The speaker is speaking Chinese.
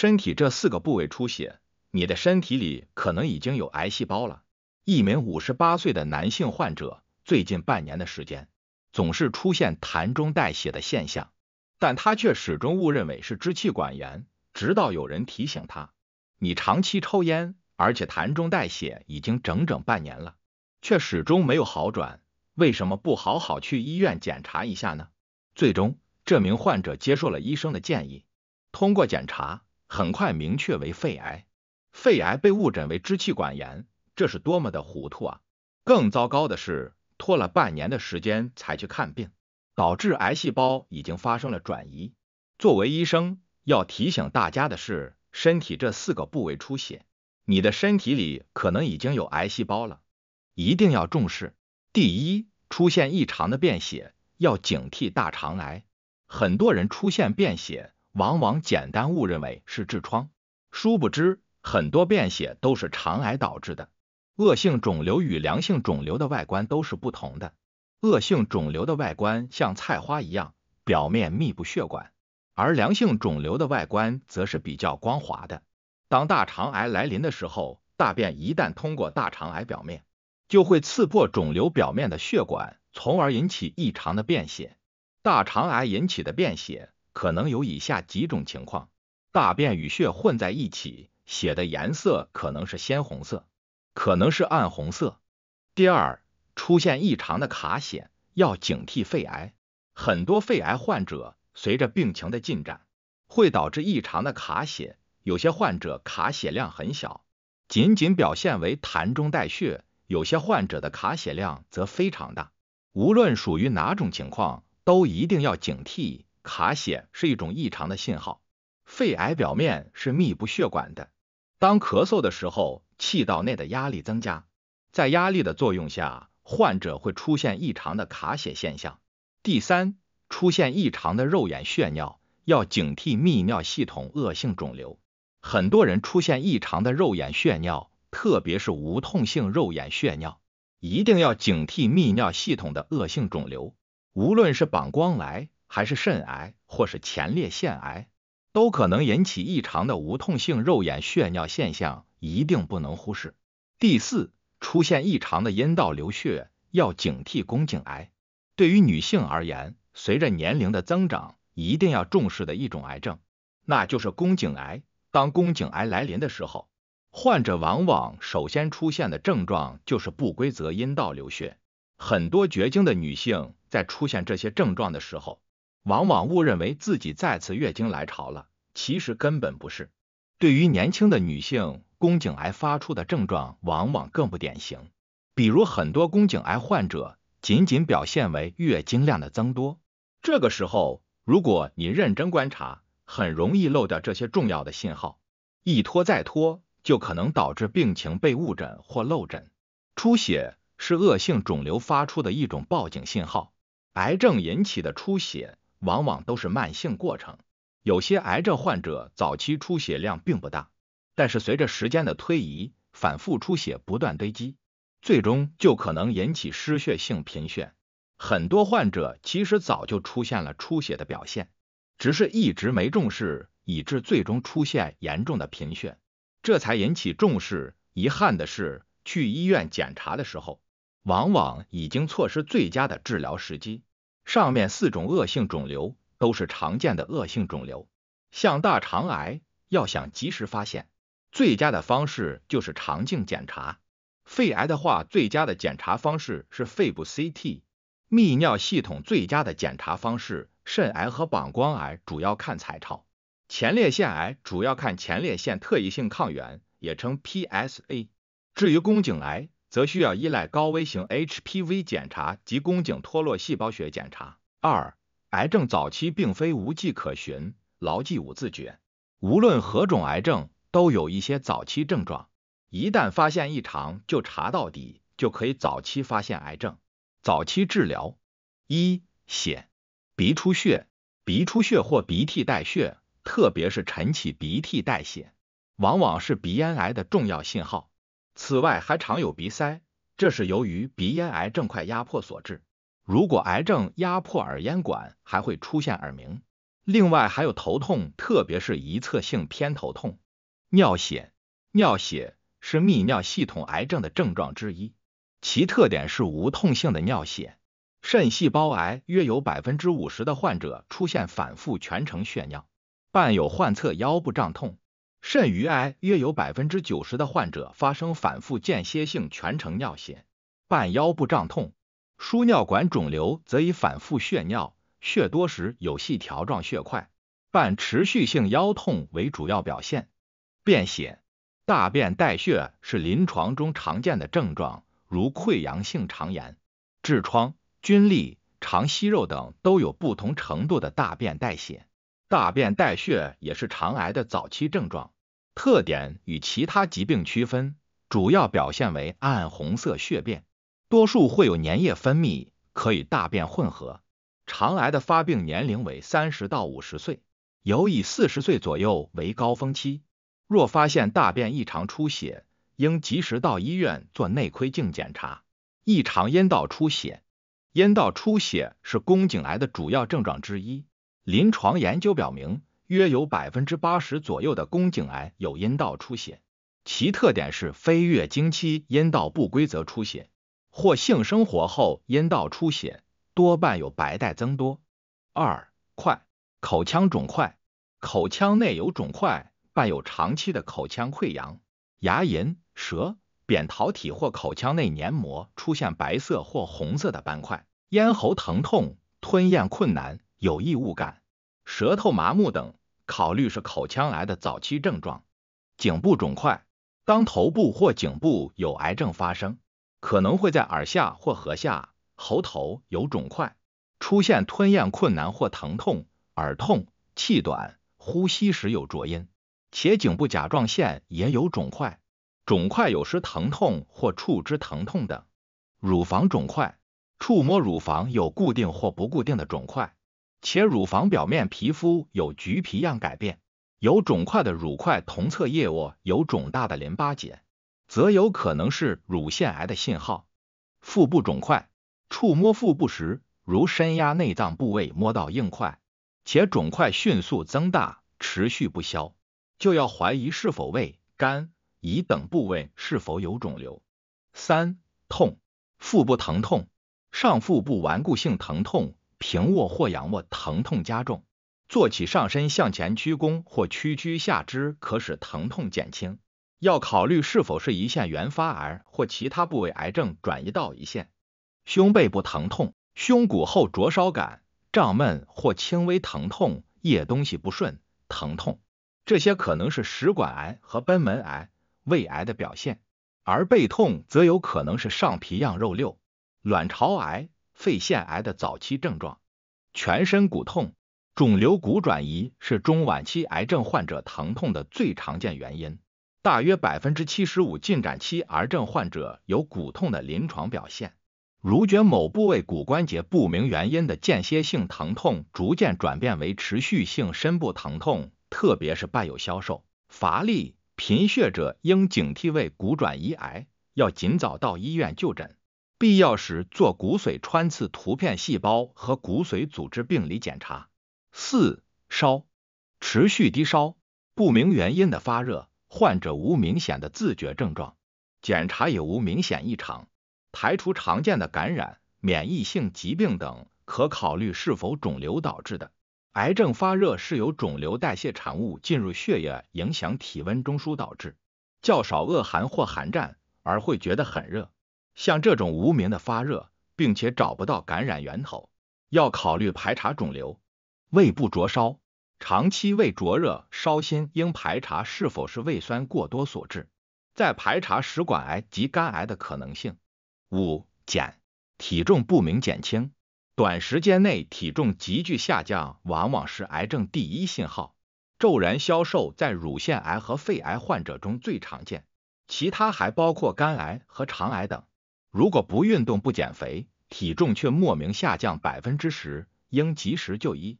身体这四个部位出血，你的身体里可能已经有癌细胞了。一名五十八岁的男性患者，最近半年的时间，总是出现痰中带血的现象，但他却始终误认为是支气管炎。直到有人提醒他，你长期抽烟，而且痰中带血已经整整半年了，却始终没有好转，为什么不好好去医院检查一下呢？最终，这名患者接受了医生的建议，通过检查。很快明确为肺癌，肺癌被误诊为支气管炎，这是多么的糊涂啊！更糟糕的是，拖了半年的时间才去看病，导致癌细胞已经发生了转移。作为医生要提醒大家的是，身体这四个部位出血，你的身体里可能已经有癌细胞了，一定要重视。第一，出现异常的便血，要警惕大肠癌。很多人出现便血。往往简单误认为是痔疮，殊不知很多便血都是肠癌导致的。恶性肿瘤与良性肿瘤的外观都是不同的，恶性肿瘤的外观像菜花一样，表面密布血管，而良性肿瘤的外观则是比较光滑的。当大肠癌来临的时候，大便一旦通过大肠癌表面，就会刺破肿瘤表面的血管，从而引起异常的便血。大肠癌引起的便血。可能有以下几种情况：大便与血混在一起，血的颜色可能是鲜红色，可能是暗红色。第二，出现异常的卡血，要警惕肺癌。很多肺癌患者随着病情的进展，会导致异常的卡血。有些患者卡血量很小，仅仅表现为痰中带血；有些患者的卡血量则非常大。无论属于哪种情况，都一定要警惕。卡血是一种异常的信号，肺癌表面是密布血管的。当咳嗽的时候，气道内的压力增加，在压力的作用下，患者会出现异常的卡血现象。第三，出现异常的肉眼血尿，要警惕泌尿系统恶性肿瘤。很多人出现异常的肉眼血尿，特别是无痛性肉眼血尿，一定要警惕泌尿系统的恶性肿瘤，无论是膀胱癌。还是肾癌或是前列腺癌，都可能引起异常的无痛性肉眼血尿现象，一定不能忽视。第四，出现异常的阴道流血，要警惕宫颈癌。对于女性而言，随着年龄的增长，一定要重视的一种癌症，那就是宫颈癌。当宫颈癌来临的时候，患者往往首先出现的症状就是不规则阴道流血。很多绝经的女性在出现这些症状的时候，往往误认为自己再次月经来潮了，其实根本不是。对于年轻的女性，宫颈癌发出的症状往往更不典型，比如很多宫颈癌患者仅仅表现为月经量的增多。这个时候，如果你认真观察，很容易漏掉这些重要的信号。一拖再拖，就可能导致病情被误诊或漏诊。出血是恶性肿瘤发出的一种报警信号，癌症引起的出血。往往都是慢性过程。有些癌症患者早期出血量并不大，但是随着时间的推移，反复出血不断堆积，最终就可能引起失血性贫血。很多患者其实早就出现了出血的表现，只是一直没重视，以致最终出现严重的贫血，这才引起重视。遗憾的是，去医院检查的时候，往往已经错失最佳的治疗时机。上面四种恶性肿瘤都是常见的恶性肿瘤，像大肠癌，要想及时发现，最佳的方式就是肠镜检查；肺癌的话，最佳的检查方式是肺部 CT；泌尿系统最佳的检查方式，肾癌和膀胱癌主要看彩超，前列腺癌主要看前列腺特异性抗原，也称 PSA。至于宫颈癌，则需要依赖高危型 HPV 检查及宫颈脱落细胞学检查。二、癌症早期并非无迹可寻，牢记五自觉。无论何种癌症，都有一些早期症状，一旦发现异常就查到底，就可以早期发现癌症，早期治疗。一、血鼻出血，鼻出血或鼻涕带血，特别是晨起鼻涕带血，往往是鼻咽癌的重要信号。此外，还常有鼻塞，这是由于鼻咽癌症块压迫所致。如果癌症压迫耳咽管，还会出现耳鸣。另外，还有头痛，特别是一侧性偏头痛。尿血，尿血是泌尿系统癌症的症状之一，其特点是无痛性的尿血。肾细胞癌约有百分之五十的患者出现反复全程血尿，伴有患侧腰部胀痛。肾盂癌约有百分之九十的患者发生反复间歇性全程尿血，伴腰部胀痛；输尿管肿瘤则以反复血尿、血多时有细条状血块，伴持续性腰痛为主要表现。便血、大便带血是临床中常见的症状，如溃疡性肠炎、痔疮、菌痢、肠息肉等都有不同程度的大便带血。大便带血也是肠癌的早期症状，特点与其他疾病区分，主要表现为暗红色血便，多数会有粘液分泌，可以大便混合。肠癌的发病年龄为三十到五十岁，尤以四十岁左右为高峰期。若发现大便异常出血，应及时到医院做内窥镜检查。异常阴道出血，阴道出血是宫颈癌的主要症状之一。临床研究表明，约有百分之八十左右的宫颈癌有阴道出血，其特点是非月经期阴道不规则出血，或性生活后阴道出血，多伴有白带增多。二、块口腔肿块，口腔内有肿块，伴有长期的口腔溃疡、牙龈、舌、扁桃体或口腔内黏膜出现白色或红色的斑块，咽喉疼痛、吞咽困难。有异物感、舌头麻木等，考虑是口腔癌的早期症状。颈部肿块，当头部或颈部有癌症发生，可能会在耳下或颌下、喉头有肿块，出现吞咽困难或疼痛、耳痛、气短、呼吸时有浊音，且颈部甲状腺也有肿块，肿块有时疼痛或触之疼痛等。乳房肿块，触摸乳房有固定或不固定的肿块。且乳房表面皮肤有橘皮样改变，有肿块的乳块同侧腋窝有肿大的淋巴结，则有可能是乳腺癌的信号。腹部肿块，触摸腹部时如深压内脏部位摸到硬块，且肿块迅速增大，持续不消，就要怀疑是否胃、肝、胰等部位是否有肿瘤。三痛，腹部疼痛，上腹部顽固性疼痛。平卧或仰卧疼痛加重，坐起上身向前屈躬或屈曲下肢可使疼痛减轻。要考虑是否是胰腺原发癌或其他部位癌症转移到胰腺。胸背部疼痛、胸骨后灼烧感、胀闷或轻微疼痛、液东西不顺、疼痛，这些可能是食管癌和贲门癌、胃癌的表现，而背痛则有可能是上皮样肉瘤、卵巢癌。肺腺癌的早期症状，全身骨痛，肿瘤骨转移是中晚期癌症患者疼痛的最常见原因。大约百分之七十五进展期癌症患者有骨痛的临床表现，如觉某部位骨关节不明原因的间歇性疼痛，逐渐转变为持续性深部疼痛，特别是伴有消瘦、乏力、贫血者，应警惕为骨转移癌，要尽早到医院就诊。必要时做骨髓穿刺、图片、细胞和骨髓组织病理检查。四、烧持续低烧，不明原因的发热，患者无明显的自觉症状，检查也无明显异常，排除常见的感染、免疫性疾病等，可考虑是否肿瘤导致的。癌症发热是由肿瘤代谢产物进入血液，影响体温中枢导致，较少恶寒或寒战，而会觉得很热。像这种无名的发热，并且找不到感染源头，要考虑排查肿瘤、胃部灼烧、长期胃灼热、烧心，应排查是否是胃酸过多所致，再排查食管癌及肝癌的可能性。五减体重不明减轻，短时间内体重急剧下降，往往是癌症第一信号。骤然消瘦在乳腺癌和肺癌患者中最常见，其他还包括肝癌和肠癌等。如果不运动、不减肥，体重却莫名下降百分之十，应及时就医。